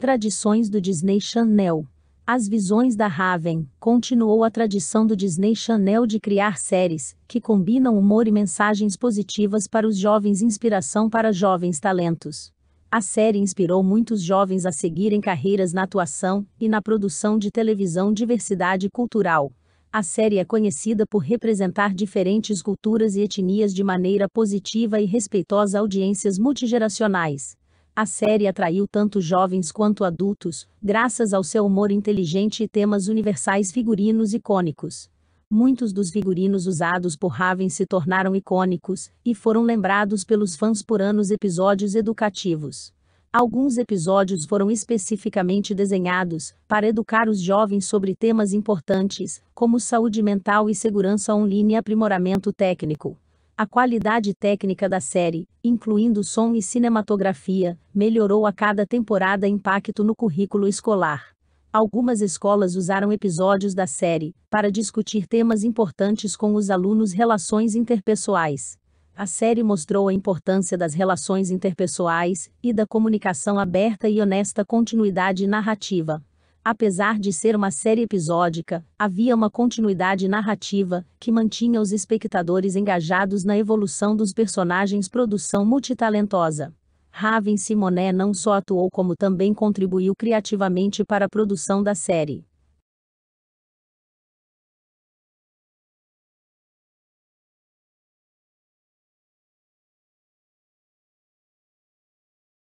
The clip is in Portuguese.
Tradições do Disney Channel. As visões da Raven continuou a tradição do Disney Channel de criar séries que combinam humor e mensagens positivas para os jovens, inspiração para jovens talentos. A série inspirou muitos jovens a seguirem carreiras na atuação e na produção de televisão diversidade cultural. A série é conhecida por representar diferentes culturas e etnias de maneira positiva e respeitosa a audiências multigeracionais. A série atraiu tanto jovens quanto adultos, graças ao seu humor inteligente e temas universais figurinos icônicos. Muitos dos figurinos usados por Raven se tornaram icônicos e foram lembrados pelos fãs por anos episódios educativos. Alguns episódios foram especificamente desenhados para educar os jovens sobre temas importantes, como saúde mental e segurança online e aprimoramento técnico. A qualidade técnica da série, incluindo som e cinematografia, melhorou a cada temporada impacto no currículo escolar. Algumas escolas usaram episódios da série para discutir temas importantes com os alunos relações interpessoais. A série mostrou a importância das relações interpessoais e da comunicação aberta e honesta continuidade narrativa. Apesar de ser uma série episódica, havia uma continuidade narrativa, que mantinha os espectadores engajados na evolução dos personagens produção multitalentosa. Raven Simonet não só atuou como também contribuiu criativamente para a produção da série.